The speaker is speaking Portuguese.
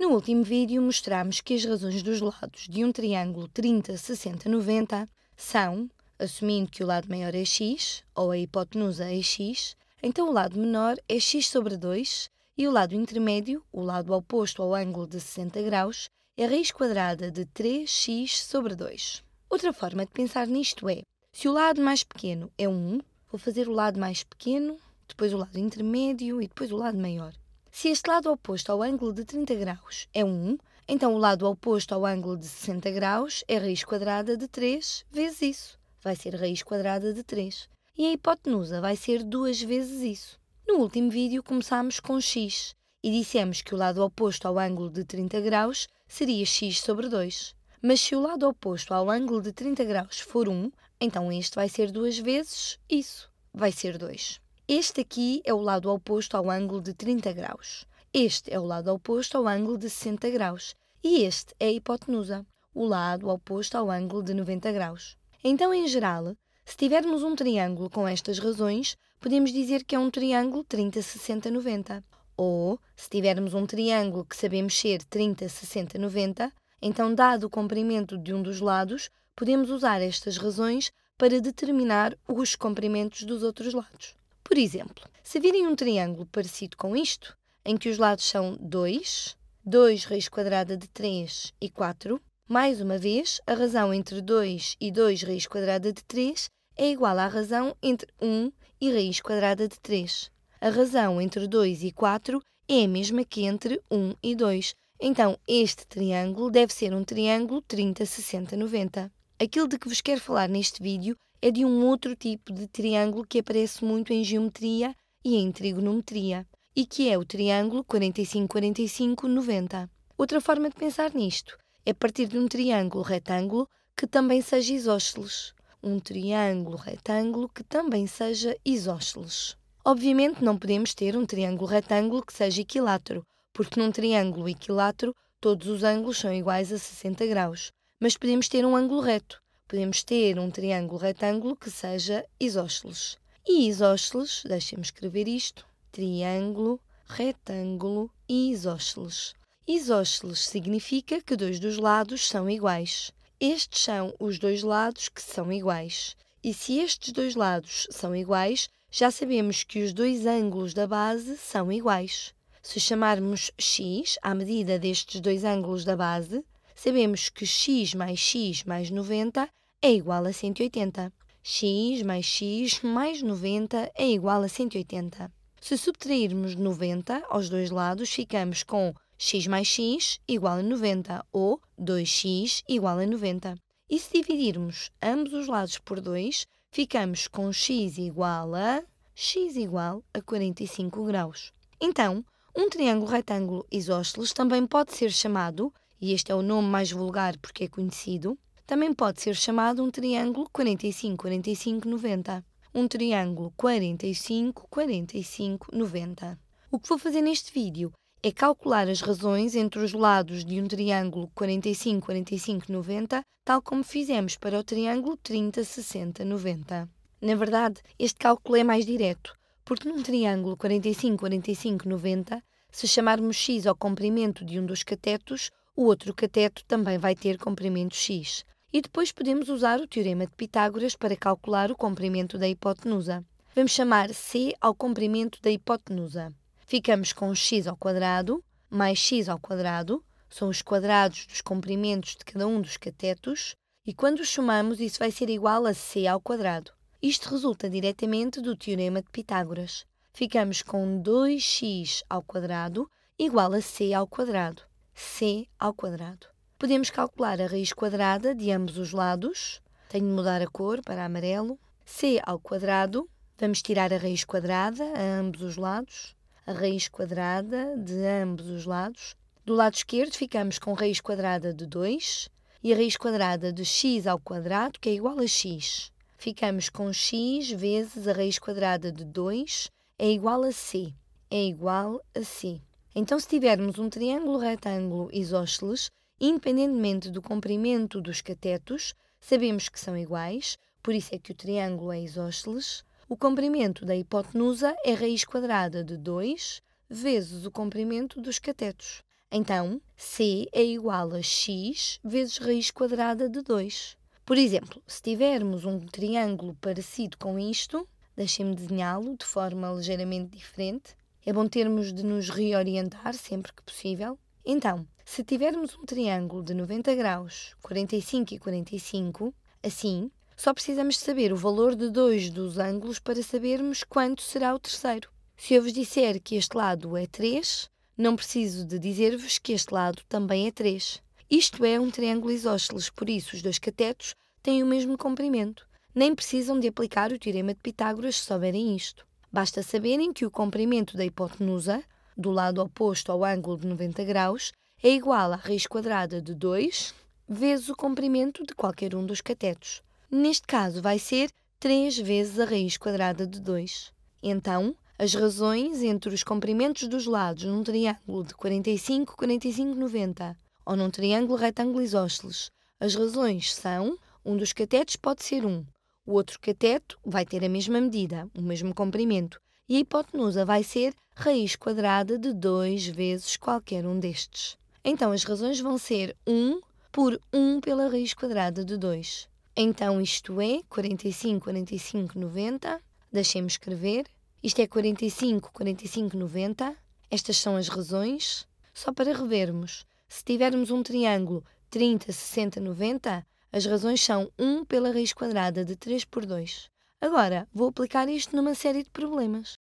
No último vídeo mostramos que as razões dos lados de um triângulo 30, 60, 90 são, assumindo que o lado maior é x, ou a hipotenusa é x, então o lado menor é x sobre 2 e o lado intermédio, o lado oposto ao ângulo de 60 graus, é raiz quadrada de 3x sobre 2. Outra forma de pensar nisto é, se o lado mais pequeno é 1, vou fazer o lado mais pequeno, depois o lado intermédio e depois o lado maior. Se este lado oposto ao ângulo de 30 graus é 1, então o lado oposto ao ângulo de 60 graus é raiz quadrada de 3 vezes isso. Vai ser raiz quadrada de 3. E a hipotenusa vai ser duas vezes isso. No último vídeo começámos com x e dissemos que o lado oposto ao ângulo de 30 graus seria x sobre 2. Mas se o lado oposto ao ângulo de 30 graus for 1, então este vai ser duas vezes isso. Vai ser 2. Este aqui é o lado oposto ao ângulo de 30 graus. Este é o lado oposto ao ângulo de 60 graus. E este é a hipotenusa, o lado oposto ao ângulo de 90 graus. Então, em geral, se tivermos um triângulo com estas razões, podemos dizer que é um triângulo 30, 60, 90. Ou, se tivermos um triângulo que sabemos ser 30, 60, 90, então, dado o comprimento de um dos lados, podemos usar estas razões para determinar os comprimentos dos outros lados. Por exemplo, se virem um triângulo parecido com isto, em que os lados são 2, 2 raiz quadrada de 3 e 4, mais uma vez, a razão entre 2 e 2 raiz quadrada de 3 é igual à razão entre 1 e raiz quadrada de 3. A razão entre 2 e 4 é a mesma que entre 1 e 2. Então, este triângulo deve ser um triângulo 30, 60, 90. Aquilo de que vos quero falar neste vídeo é de um outro tipo de triângulo que aparece muito em geometria e em trigonometria, e que é o triângulo 45-45-90. Outra forma de pensar nisto é partir de um triângulo retângulo que também seja isósceles. Um triângulo retângulo que também seja isósceles. Obviamente não podemos ter um triângulo retângulo que seja equilátero, porque num triângulo equilátero todos os ângulos são iguais a 60 graus. Mas podemos ter um ângulo reto, Podemos ter um triângulo retângulo que seja isósceles. E isósceles, deixem-me escrever isto, triângulo, retângulo e isósceles. Isósceles significa que dois dos lados são iguais. Estes são os dois lados que são iguais. E se estes dois lados são iguais, já sabemos que os dois ângulos da base são iguais. Se chamarmos x à medida destes dois ângulos da base, sabemos que x mais x mais 90 é igual a 180. x mais x mais 90 é igual a 180. Se subtrairmos 90 aos dois lados, ficamos com x mais x igual a 90 ou 2x igual a 90. E se dividirmos ambos os lados por 2, ficamos com x igual a x igual a 45 graus. Então, um triângulo retângulo isósceles também pode ser chamado, e este é o nome mais vulgar porque é conhecido, também pode ser chamado um triângulo 45-45-90. Um triângulo 45-45-90. O que vou fazer neste vídeo é calcular as razões entre os lados de um triângulo 45-45-90, tal como fizemos para o triângulo 30-60-90. Na verdade, este cálculo é mais direto, porque num triângulo 45-45-90, se chamarmos x ao comprimento de um dos catetos, o outro cateto também vai ter comprimento x e depois podemos usar o teorema de Pitágoras para calcular o comprimento da hipotenusa. Vamos chamar C ao comprimento da hipotenusa. Ficamos com x ao quadrado mais x ao quadrado, são os quadrados dos comprimentos de cada um dos catetos, e quando os somamos isso vai ser igual a C ao quadrado. Isto resulta diretamente do teorema de Pitágoras. Ficamos com 2x ao quadrado igual a C ao quadrado. C ao quadrado. Podemos calcular a raiz quadrada de ambos os lados. Tenho de mudar a cor para amarelo. C ao quadrado. Vamos tirar a raiz quadrada a ambos os lados. A raiz quadrada de ambos os lados. Do lado esquerdo ficamos com raiz quadrada de 2 e a raiz quadrada de x ao quadrado, que é igual a x. Ficamos com x vezes a raiz quadrada de 2 é igual a c. É igual a c. Então, se tivermos um triângulo retângulo isósceles, Independentemente do comprimento dos catetos, sabemos que são iguais, por isso é que o triângulo é isósceles. O comprimento da hipotenusa é raiz quadrada de 2 vezes o comprimento dos catetos. Então, C é igual a x vezes raiz quadrada de 2. Por exemplo, se tivermos um triângulo parecido com isto, deixem-me desenhá-lo de forma ligeiramente diferente. É bom termos de nos reorientar sempre que possível. Então, se tivermos um triângulo de 90 graus, 45 e 45, assim, só precisamos saber o valor de dois dos ângulos para sabermos quanto será o terceiro. Se eu vos disser que este lado é 3, não preciso de dizer-vos que este lado também é 3. Isto é um triângulo isósceles, por isso os dois catetos têm o mesmo comprimento. Nem precisam de aplicar o teorema de Pitágoras se souberem isto. Basta saberem que o comprimento da hipotenusa, do lado oposto ao ângulo de 90 graus, é igual à raiz quadrada de 2 vezes o comprimento de qualquer um dos catetos. Neste caso, vai ser 3 vezes a raiz quadrada de 2. Então, as razões entre os comprimentos dos lados num triângulo de 45, 45, 90 ou num triângulo retângulo isósceles, as razões são um dos catetos pode ser 1, o outro cateto vai ter a mesma medida, o mesmo comprimento, e a hipotenusa vai ser raiz quadrada de 2 vezes qualquer um destes. Então as razões vão ser 1 por 1 pela raiz quadrada de 2. Então isto é 45, 45, 90. Deixemos escrever. Isto é 45, 45, 90. Estas são as razões. Só para revermos, se tivermos um triângulo 30, 60, 90, as razões são 1 pela raiz quadrada de 3 por 2. Agora, vou aplicar isto numa série de problemas.